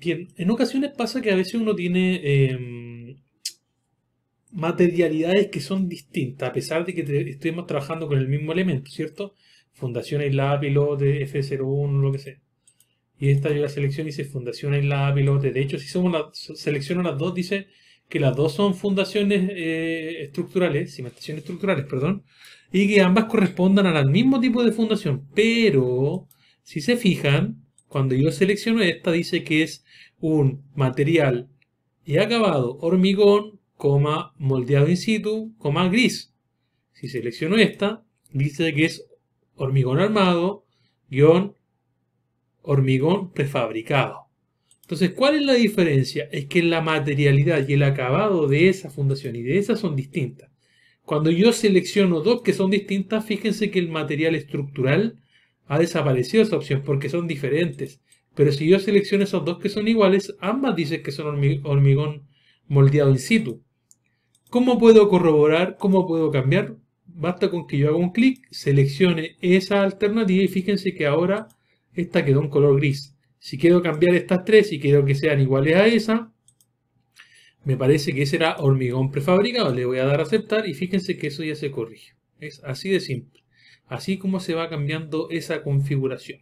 Bien, en ocasiones pasa que a veces uno tiene em, materialidades que son distintas, a pesar de que estemos trabajando con el mismo elemento, ¿cierto? Fundación aislada, pilote, F01, lo que sea. Y esta yo la selección dice fundación aislada, pilote. De hecho, si somos selecciono las dos, dice que las dos son fundaciones eh, estructurales, cimentaciones estructurales, perdón, y que ambas correspondan al mismo tipo de fundación. Pero, si se fijan, cuando yo selecciono esta, dice que es un material y acabado hormigón, coma moldeado in situ, coma gris. Si selecciono esta, dice que es hormigón armado, guión hormigón prefabricado. Entonces, ¿cuál es la diferencia? Es que la materialidad y el acabado de esa fundación y de esa son distintas. Cuando yo selecciono dos que son distintas, fíjense que el material estructural ha desaparecido esa opción porque son diferentes. Pero si yo selecciono esos dos que son iguales, ambas dicen que son hormigón moldeado in situ. ¿Cómo puedo corroborar? ¿Cómo puedo cambiar? Basta con que yo haga un clic, seleccione esa alternativa y fíjense que ahora esta quedó en color gris. Si quiero cambiar estas tres y quiero que sean iguales a esa, me parece que ese era hormigón prefabricado. Le voy a dar a aceptar y fíjense que eso ya se corrige. Es así de simple así como se va cambiando esa configuración.